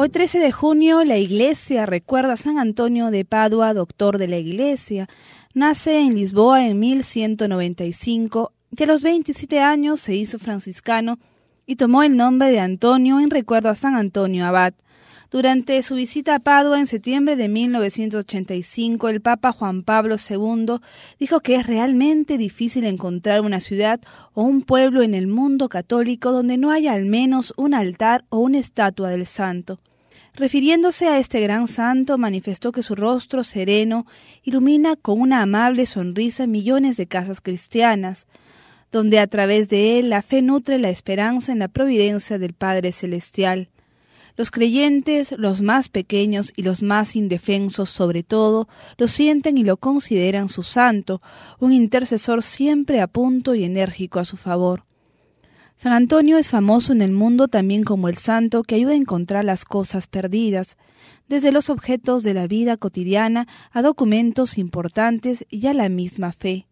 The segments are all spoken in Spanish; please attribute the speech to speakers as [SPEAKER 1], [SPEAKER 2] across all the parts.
[SPEAKER 1] Hoy 13 de junio la iglesia recuerda a San Antonio de Padua, doctor de la iglesia. Nace en Lisboa en 1195 y a los 27 años se hizo franciscano y tomó el nombre de Antonio en recuerdo a San Antonio Abad. Durante su visita a Padua en septiembre de 1985, el Papa Juan Pablo II dijo que es realmente difícil encontrar una ciudad o un pueblo en el mundo católico donde no haya al menos un altar o una estatua del santo. Refiriéndose a este gran santo, manifestó que su rostro sereno ilumina con una amable sonrisa millones de casas cristianas, donde a través de él la fe nutre la esperanza en la providencia del Padre Celestial. Los creyentes, los más pequeños y los más indefensos sobre todo, lo sienten y lo consideran su santo, un intercesor siempre a punto y enérgico a su favor. San Antonio es famoso en el mundo también como el santo que ayuda a encontrar las cosas perdidas, desde los objetos de la vida cotidiana a documentos importantes y a la misma fe.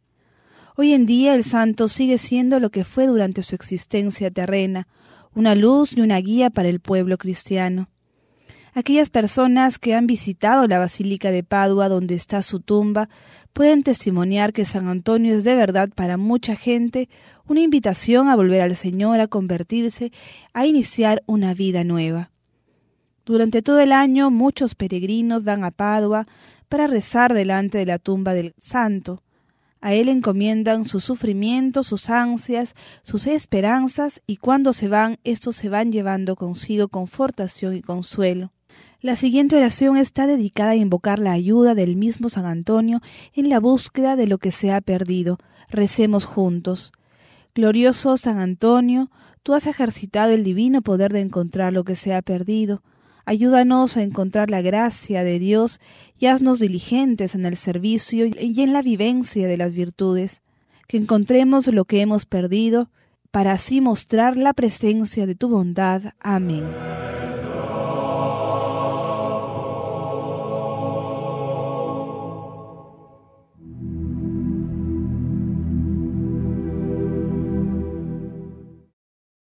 [SPEAKER 1] Hoy en día el santo sigue siendo lo que fue durante su existencia terrena, una luz y una guía para el pueblo cristiano. Aquellas personas que han visitado la Basílica de Padua, donde está su tumba, pueden testimoniar que San Antonio es de verdad para mucha gente una invitación a volver al Señor, a convertirse, a iniciar una vida nueva. Durante todo el año muchos peregrinos van a Padua para rezar delante de la tumba del santo. A Él encomiendan sus sufrimientos, sus ansias, sus esperanzas, y cuando se van, estos se van llevando consigo confortación y consuelo. La siguiente oración está dedicada a invocar la ayuda del mismo San Antonio en la búsqueda de lo que se ha perdido. Recemos juntos. Glorioso San Antonio, tú has ejercitado el divino poder de encontrar lo que se ha perdido. Ayúdanos a encontrar la gracia de Dios y haznos diligentes en el servicio y en la vivencia de las virtudes, que encontremos lo que hemos perdido, para así mostrar la presencia de tu bondad. Amén.